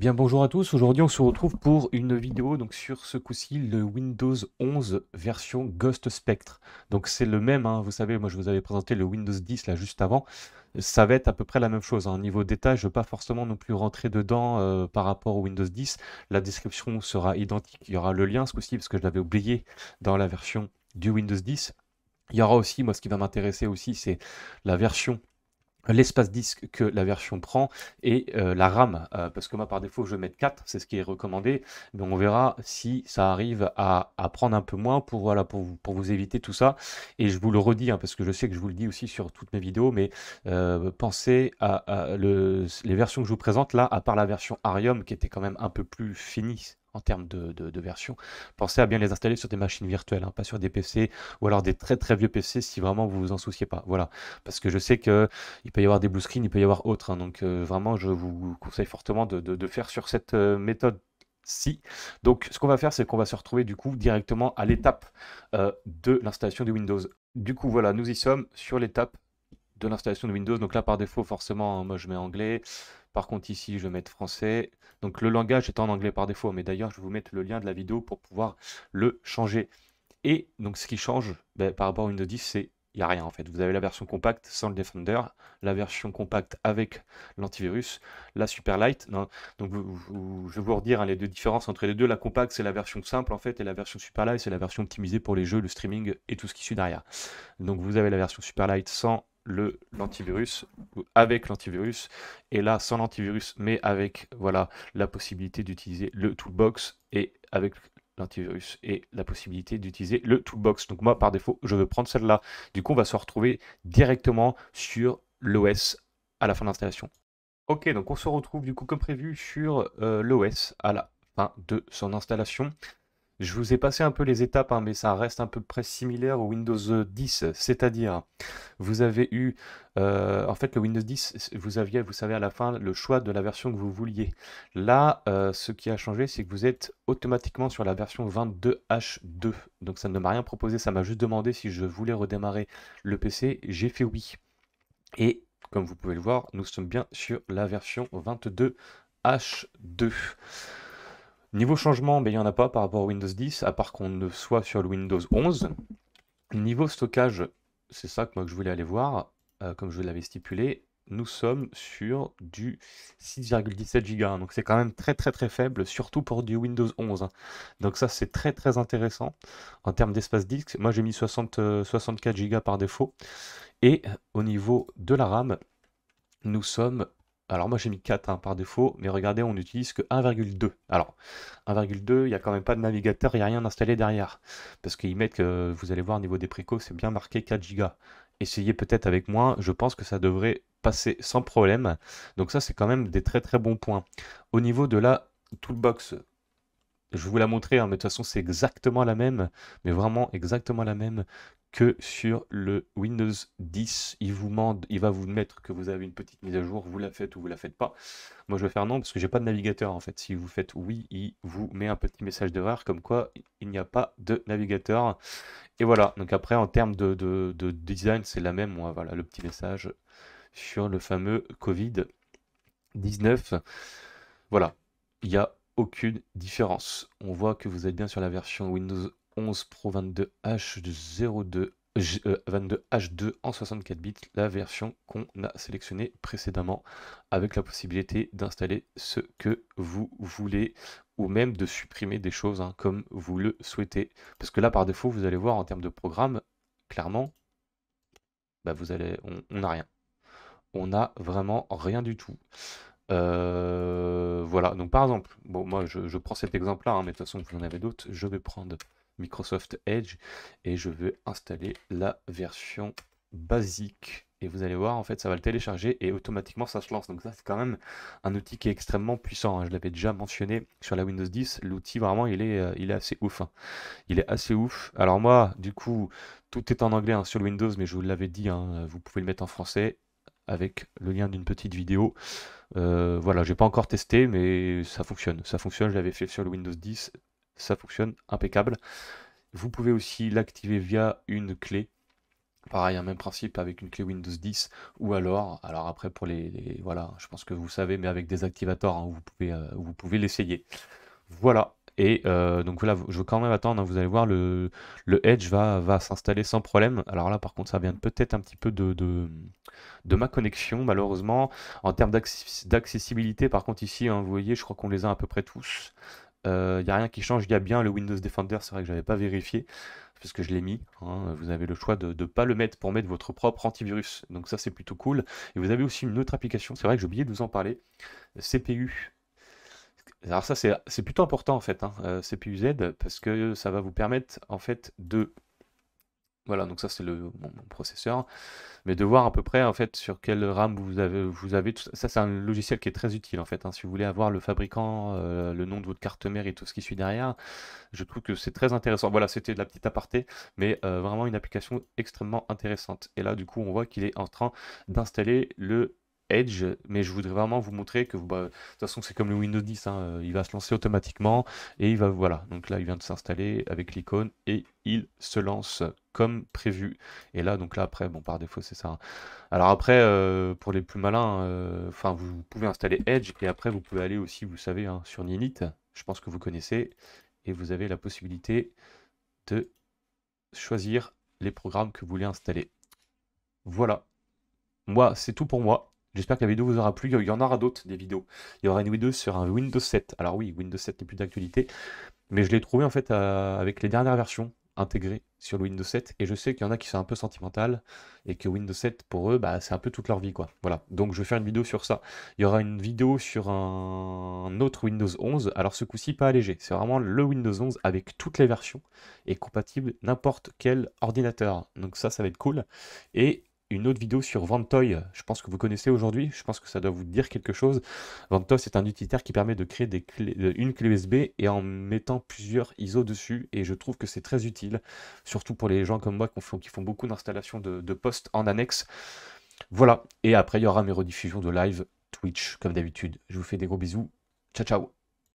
bien bonjour à tous, aujourd'hui on se retrouve pour une vidéo donc sur ce coup-ci le Windows 11 version Ghost Spectre. Donc c'est le même, hein. vous savez, moi je vous avais présenté le Windows 10 là juste avant, ça va être à peu près la même chose. Hein. Niveau détail, je ne veux pas forcément non plus rentrer dedans euh, par rapport au Windows 10, la description sera identique, il y aura le lien ce coup-ci parce que je l'avais oublié dans la version du Windows 10. Il y aura aussi, moi ce qui va m'intéresser aussi, c'est la version l'espace disque que la version prend et euh, la RAM. Euh, parce que moi, par défaut, je vais mettre 4, c'est ce qui est recommandé. Mais on verra si ça arrive à, prendre un peu moins pour, voilà, pour, vous, pour vous éviter tout ça. Et je vous le redis, hein, parce que je sais que je vous le dis aussi sur toutes mes vidéos, mais euh, pensez à, les versions que je vous présente là, à part la version Arium qui était quand même un peu plus finie en termes de, version. Pensez à bien les installer sur des machines virtuelles, hein, pas sur des PC ou alors des très très vieux PC si vraiment vous vous en souciez pas. Voilà, parce que je sais que il peut y avoir des blue screens, il peut y avoir autre. Hein. donc euh, vraiment, je vous conseille fortement de, faire sur cette euh, méthode. Si. Donc, ce qu'on va faire, c'est qu'on va se retrouver du coup directement à l'étape euh, de l'installation de Windows. Du coup, voilà, nous y sommes sur l'étape de l'installation de Windows. Donc là, par défaut, forcément, hein, moi je mets anglais. Par contre, ici, je vais mettre français. Donc, le langage est en anglais par défaut, mais d'ailleurs, je vais vous mettre le lien de la vidéo pour pouvoir le changer. Et donc, ce qui change ben, par rapport à Windows 10, c'est il n'y a rien en fait. Vous avez la version compacte sans le Defender, la version compacte avec l'antivirus, la super light. Donc je vais vous redire hein, les deux différences entre les deux. La compacte, c'est la version simple en fait, et la version super light, c'est la version optimisée pour les jeux, le streaming et tout ce qui suit derrière. Donc vous avez la version super light sans l'antivirus avec l'antivirus et là sans l'antivirus mais avec voilà la possibilité d'utiliser le toolbox et avec l'antivirus et la possibilité d'utiliser le toolbox. Donc moi par défaut je veux prendre celle-là. Du coup on va se retrouver directement sur l'OS à la fin de l'installation. Ok donc on se retrouve du coup comme prévu sur euh, l'OS à la fin de son installation. Je vous ai passé un peu les étapes, hein, mais ça reste un peu près similaire au Windows 10. C'est-à-dire, vous avez eu, euh, en fait, le Windows 10, vous aviez, vous savez, à la fin, le choix de la version que vous vouliez. Là, euh, ce qui a changé, c'est que vous êtes automatiquement sur la version 22H2. Donc, ça ne m'a rien proposé, ça m'a juste demandé si je voulais redémarrer le PC. J'ai fait oui. Et comme vous pouvez le voir, nous sommes bien sur la version 22H2. Niveau changement, ben, il n'y en a pas par rapport au Windows 10, à part qu'on ne soit sur le Windows 11. Niveau stockage, c'est ça que moi que je voulais aller voir, euh, comme je l'avais stipulé, nous sommes sur du 6,17 Go, hein. donc c'est quand même très très très faible, surtout pour du Windows 11. Hein. Donc ça c'est très très intéressant en termes d'espace disque. Moi j'ai mis 60, 64 Go par défaut. Et au niveau de la RAM, nous sommes alors moi j'ai mis 4 hein, par défaut, mais regardez, on n'utilise que 1,2. Alors 1,2, il n'y a quand même pas de navigateur, il n'y a rien installé derrière. Parce qu'ils mettent que vous allez voir au niveau des préco, c'est bien marqué 4 Go. Essayez peut-être avec moi, je pense que ça devrait passer sans problème. Donc ça c'est quand même des très très bons points. Au niveau de la toolbox, je vous la montrer, hein, mais de toute façon c'est exactement la même, mais vraiment exactement la même que sur le Windows 10. Il vous demande, il va vous mettre que vous avez une petite mise à jour, vous la faites ou vous la faites pas. Moi je vais faire non parce que j'ai pas de navigateur en fait. Si vous faites oui, il vous met un petit message d'erreur comme quoi il n'y a pas de navigateur. Et voilà, donc après en termes de, design, c'est la même. voilà le petit message sur le fameux Covid-19. Voilà, il n'y a aucune différence. On voit que vous êtes bien sur la version Windows 11 Pro 22H02 22H2 euh, en 64 bits, la version qu'on a sélectionnée précédemment, avec la possibilité d'installer ce que vous voulez ou même de supprimer des choses hein, comme vous le souhaitez. Parce que là, par défaut, vous allez voir en termes de programme, clairement, bah, vous allez, on n'a rien. On n'a vraiment rien du tout. Euh, voilà, donc par exemple, bon, moi je, prends cet exemple-là, hein, mais de toute façon, vous en avez d'autres, je vais prendre Microsoft Edge et je veux installer la version basique et vous allez voir en fait ça va le télécharger et automatiquement ça se lance donc ça c'est quand même un outil qui est extrêmement puissant hein. je l'avais déjà mentionné sur la Windows 10 l'outil vraiment il est euh, il est assez ouf hein. il est assez ouf alors moi du coup tout est en anglais hein, sur le Windows mais je vous l'avais dit euh, vous pouvez le mettre en français avec le lien d'une petite vidéo euh, voilà j'ai pas encore testé mais ça fonctionne ça fonctionne je l'avais fait sur le Windows 10 ça fonctionne impeccable. Vous pouvez aussi l'activer via une clé. Pareil, un même principe avec une clé Windows 10 ou alors, alors après pour les, voilà, je pense que vous savez, mais avec des activateurs, hein, vous pouvez, euh, vous pouvez l'essayer. Voilà. Et euh, donc voilà, je veux quand même attendre, hein, vous allez voir, le, le Edge va, va s'installer sans problème. Alors là, par contre, ça vient peut-être un petit peu de, de, ma connexion, malheureusement. En termes d'accessibilité, par contre, ici, hein, vous voyez, je crois qu'on les a à peu près tous. Il euh, n'y a rien qui change, il y a bien le Windows Defender, c'est vrai que je n'avais pas vérifié, parce que je l'ai mis. Hein. Vous avez le choix de ne pas le mettre pour mettre votre propre antivirus, donc ça c'est plutôt cool. Et vous avez aussi une autre application, c'est vrai que j'ai oublié de vous en parler, CPU. Alors ça c'est plutôt important en fait, hein, euh, CPU Z, parce que ça va vous permettre en fait de voilà, donc ça c'est le mon, processeur, mais de voir à peu près en fait sur quelle RAM vous avez, vous avez ça. c'est un logiciel qui est très utile en fait. Hein. Si vous voulez avoir le fabricant, euh, le nom de votre carte mère et tout ce qui suit derrière, je trouve que c'est très intéressant. Voilà, c'était de la petite aparté, mais euh, vraiment une application extrêmement intéressante. Et là, du coup, on voit qu'il est en train d'installer le Edge, mais je voudrais vraiment vous montrer que bah, de toute façon c'est comme le Windows 10, hein, euh, il va se lancer automatiquement et il va voilà. Donc là il vient de s'installer avec l'icône et il se lance comme prévu. Et là donc là après bon par défaut c'est ça. Hein. Alors après euh, pour les plus malins, euh, enfin vous pouvez installer Edge et après vous pouvez aller aussi vous savez hein, sur Ninit, je pense que vous connaissez et vous avez la possibilité de choisir les programmes que vous voulez installer. Voilà. Moi, c'est tout pour moi. J'espère que la vidéo vous aura plu. Il y en aura d'autres des vidéos. Il y aura une vidéo sur un Windows 7. Alors oui, Windows 7 n'est plus d'actualité, mais je l'ai trouvé en fait euh, avec les dernières versions intégrées sur le Windows 7. Et je sais qu'il y en a qui sont un peu sentimentales et que Windows 7 pour eux, bah, c'est un peu toute leur vie quoi. Voilà. Donc je vais faire une vidéo sur ça. Il y aura une vidéo sur un autre Windows 11. Alors ce coup-ci pas allégé. C'est vraiment le Windows 11 avec toutes les versions et compatible n'importe quel ordinateur. Donc ça, ça va être cool. Et une autre vidéo sur Ventoy. Je pense que vous connaissez aujourd'hui. Je pense que ça doit vous dire quelque chose. Ventoy, c'est un utilitaire qui permet de créer des euh, une clé USB et en mettant plusieurs ISO dessus. Et je trouve que c'est très utile, surtout pour les gens comme moi qui font, beaucoup d'installations de, de postes en annexe. Voilà. Et après, il y aura mes rediffusions de live Twitch, comme d'habitude. Je vous fais des gros bisous. Ciao, ciao.